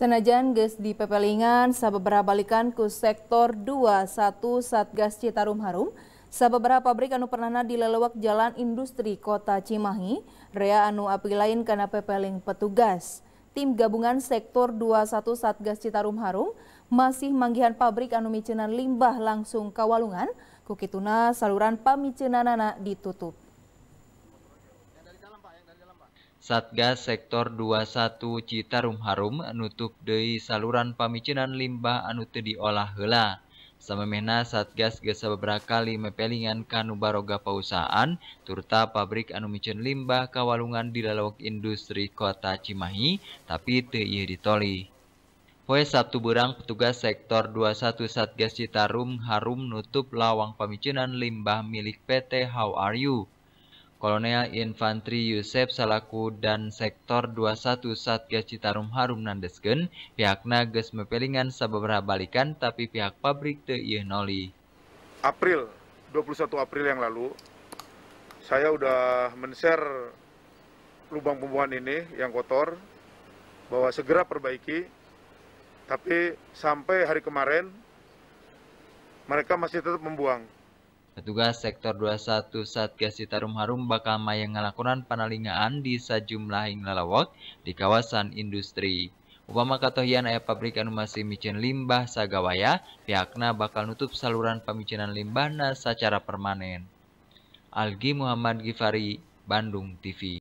Senajan di dipepelingan sababaraha balikan ke sektor 21 Satgas Citarum Harum berapa pabrik anu pernah di lelewak Jalan Industri Kota Cimahi rea anu api lain karena pepeling petugas. Tim gabungan sektor 21 Satgas Citarum Harum masih manggihan pabrik anu Micinan limbah langsung kawalungan kukituna saluran anak ditutup. Satgas Sektor 21 Citarum Harum nutup dari saluran pamicinan limbah anu teu diolah heula. Samemehna Satgas geus beberapa kali mepelingan kanu baroga pausahaan turta pabrik anu micin limbah kawalungan di lalawak industri kota Cimahi tapi teu ieu ditoli. Poe Sabtu berang petugas sektor 21 Satgas Citarum Harum nutup lawang pamicinan limbah milik PT How Are You Kolonel Infanteri Yusef Salaku dan Sektor 21 Satgas Citarum Harum Nandesken, pihak Nages mepelingan sababaraha balikan tapi pihak pabrik The ieu April, 21 April yang lalu, saya udah men-share lubang pembuahan ini yang kotor, bahwa segera perbaiki, tapi sampai hari kemarin mereka masih tetap membuang. Petugas Sektor 21 Satgas Citarum Harum bakal mayang ngelakukan panalingaan di sejumlah lalawak di kawasan industri. Upama katohian ayah pabrik anu masih micin limbah sagawaya, pihakna bakal nutup saluran pemicinan limbahna secara permanen. Algi Muhammad Gifari, Bandung TV